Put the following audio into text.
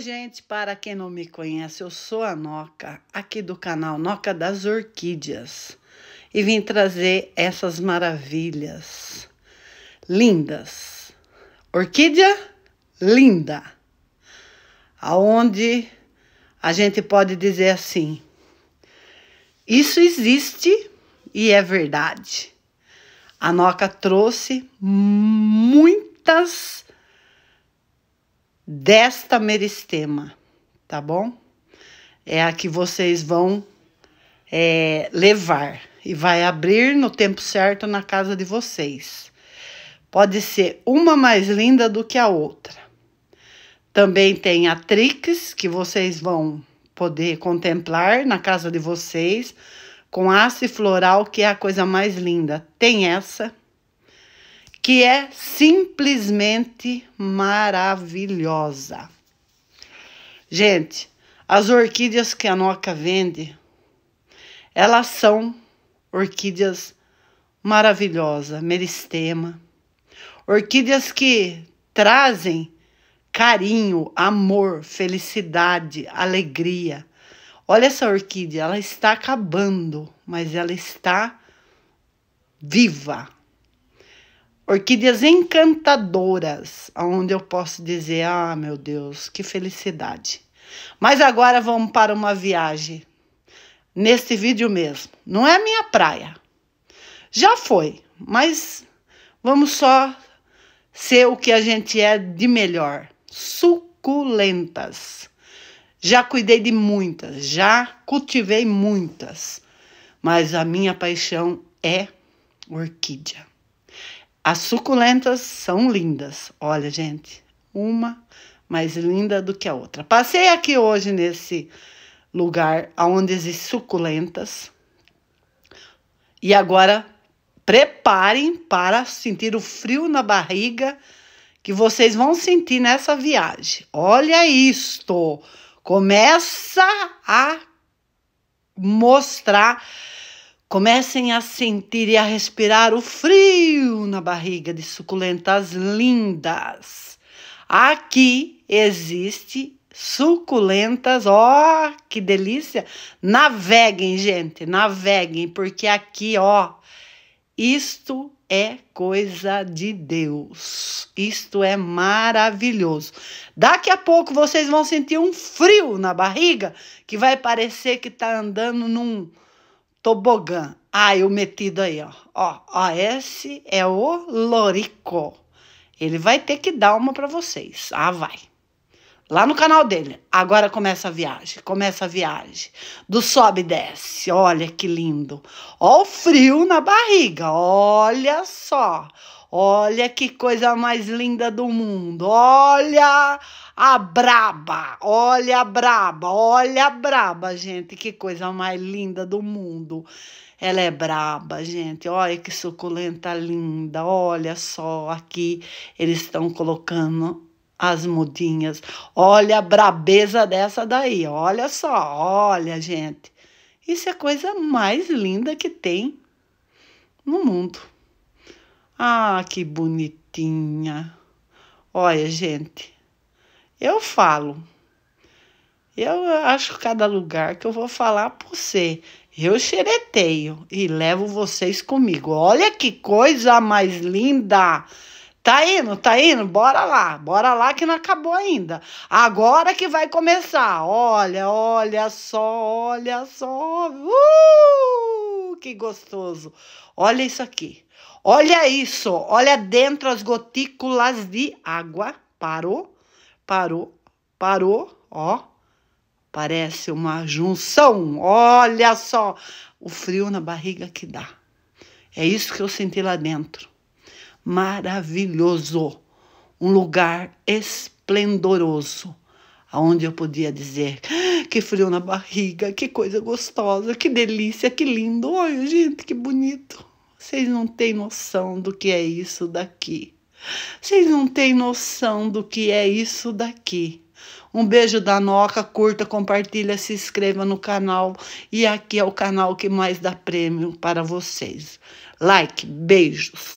Oi, gente, para quem não me conhece, eu sou a Noca, aqui do canal Noca das Orquídeas, e vim trazer essas maravilhas lindas. Orquídea linda, aonde a gente pode dizer assim: isso existe e é verdade. A Noca trouxe muitas desta meristema, tá bom? É a que vocês vão é, levar e vai abrir no tempo certo na casa de vocês. Pode ser uma mais linda do que a outra. Também tem a Trix, que vocês vão poder contemplar na casa de vocês, com açaí floral, que é a coisa mais linda. Tem essa que é simplesmente maravilhosa. Gente, as orquídeas que a Noca vende, elas são orquídeas maravilhosas, meristema, orquídeas que trazem carinho, amor, felicidade, alegria. Olha essa orquídea, ela está acabando, mas ela está viva, Orquídeas encantadoras, onde eu posso dizer: ah, meu Deus, que felicidade. Mas agora vamos para uma viagem. Neste vídeo mesmo. Não é minha praia. Já foi, mas vamos só ser o que a gente é de melhor. Suculentas. Já cuidei de muitas, já cultivei muitas, mas a minha paixão é orquídea. As suculentas são lindas. Olha, gente, uma mais linda do que a outra. Passei aqui hoje nesse lugar onde existem suculentas. E agora preparem para sentir o frio na barriga que vocês vão sentir nessa viagem. Olha isto! Começa a mostrar Comecem a sentir e a respirar o frio na barriga de suculentas lindas. Aqui existe suculentas, ó, oh, que delícia! Naveguem, gente, naveguem, porque aqui, ó, oh, isto é coisa de Deus. Isto é maravilhoso. Daqui a pouco vocês vão sentir um frio na barriga que vai parecer que tá andando num tobogã. ah, o metido aí, ó. ó. Ó, esse é o Lorico. Ele vai ter que dar uma para vocês. Ah, vai. Lá no canal dele. Agora começa a viagem. Começa a viagem. Do sobe e desce. Olha que lindo. Ó o frio na barriga. Olha só. Olha que coisa mais linda do mundo. Olha a braba, olha a braba, olha a braba, gente, que coisa mais linda do mundo. Ela é braba, gente. Olha que suculenta linda. Olha só aqui, eles estão colocando as mudinhas. Olha a brabeza dessa daí. Olha só, olha, gente. Isso é a coisa mais linda que tem no mundo. Ah, que bonitinha. Olha, gente. Eu falo. Eu acho cada lugar que eu vou falar por você. Eu xereteio e levo vocês comigo. Olha que coisa mais linda! Tá indo, tá indo? Bora lá, bora lá que não acabou ainda. Agora que vai começar. Olha, olha só, olha só. Uh, que gostoso. Olha isso aqui. Olha isso. Olha dentro as gotículas de água. Parou? parou, parou, ó. Parece uma junção. Olha só o frio na barriga que dá. É isso que eu senti lá dentro. Maravilhoso. Um lugar esplendoroso. Onde eu podia dizer ah, que frio na barriga, que coisa gostosa, que delícia, que lindo. Olha, gente, que bonito. Vocês não têm noção do que é isso daqui. Vocês não têm noção do que é isso daqui. Um beijo da Noca, curta, compartilha, se inscreva no canal. E aqui é o canal que mais dá prêmio para vocês. Like, beijos.